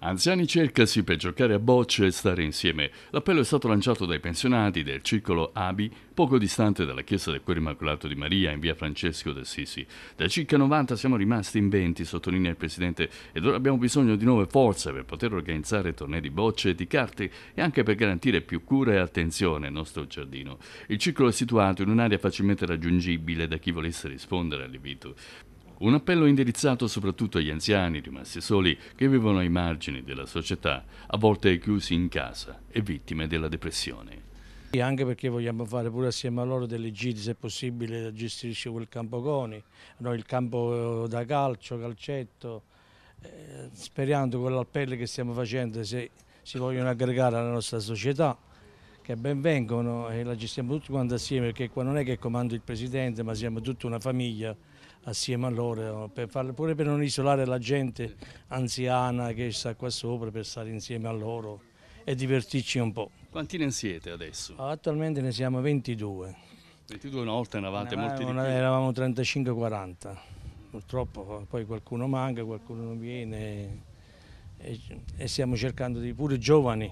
Anziani cercasi per giocare a bocce e stare insieme. L'appello è stato lanciato dai pensionati del circolo Abi, poco distante dalla chiesa del Cuore Immacolato di Maria in via Francesco d'Assisi. Da circa 90 siamo rimasti in 20, sottolinea il presidente, ed ora abbiamo bisogno di nuove forze per poter organizzare tornei di bocce e di carte e anche per garantire più cura e attenzione al nostro giardino. Il circolo è situato in un'area facilmente raggiungibile da chi volesse rispondere all'invito. Un appello indirizzato soprattutto agli anziani rimasti soli che vivono ai margini della società, a volte chiusi in casa e vittime della depressione. E anche perché vogliamo fare pure assieme a loro delle giri, se possibile, da gestirci quel campo Coni, no, il campo eh, da calcio, calcetto, eh, sperando con l'appello che stiamo facendo, se si vogliono aggregare alla nostra società, che ben vengono e la gestiamo tutti quanti assieme, perché qua non è che comando il Presidente, ma siamo tutta una famiglia assieme a loro, eh, per farle, pure per non isolare la gente anziana che sta qua sopra, per stare insieme a loro e divertirci un po'. Quanti ne siete adesso? Ah, attualmente ne siamo 22. 22 una volta ne eravate ne molti una, Eravamo 35-40, purtroppo eh, poi qualcuno manca, qualcuno non viene e, e stiamo cercando di pure giovani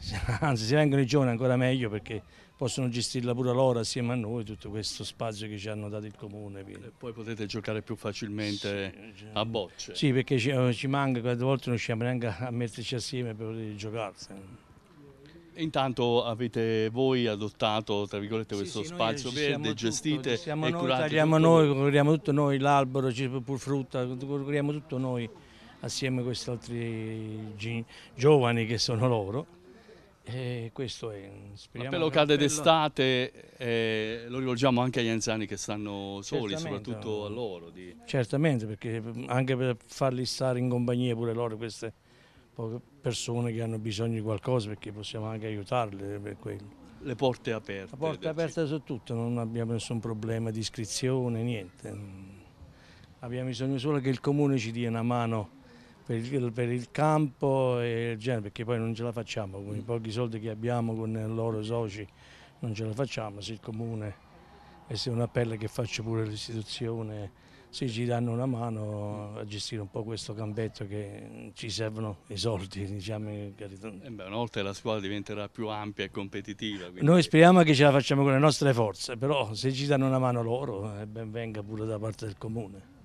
anzi se vengono i giovani ancora meglio perché possono gestirla pure loro assieme a noi tutto questo spazio che ci hanno dato il comune. E poi potete giocare più facilmente sì, a bocce. Sì, perché ci, eh, ci manca, quante volte non riusciamo neanche a metterci assieme per poter giocarsene. Intanto avete voi adottato questo sì, sì, spazio verde, gestite tutto, e noi, curate tagliamo noi, curiamo tutto noi, l'albero, pur frutta, curiamo tutto noi assieme a questi altri giovani che sono loro eh, questo è l'appello cade d'estate eh, lo rivolgiamo anche agli anziani che stanno soli Certamente. soprattutto a loro di... Certamente perché mm, anche per farli stare in compagnia pure loro queste persone che hanno bisogno di qualcosa perché possiamo anche aiutarle eh, per quello le porte aperte. le porte aperte su tutto, non abbiamo nessun problema di iscrizione, niente. Mm. Abbiamo bisogno solo che il comune ci dia una mano per il, per il, campo e il genere, perché poi non ce la facciamo, con i mm. pochi soldi che abbiamo con i loro soci non ce la facciamo, se il comune e se un appello che faccio pure l'istituzione, se ci danno una mano a gestire un po' questo campetto che ci servono i soldi, diciamo. Eh beh, una volta la scuola diventerà più ampia e competitiva. Quindi... Noi speriamo che ce la facciamo con le nostre forze, però se ci danno una mano loro, eh, ben venga pure da parte del comune.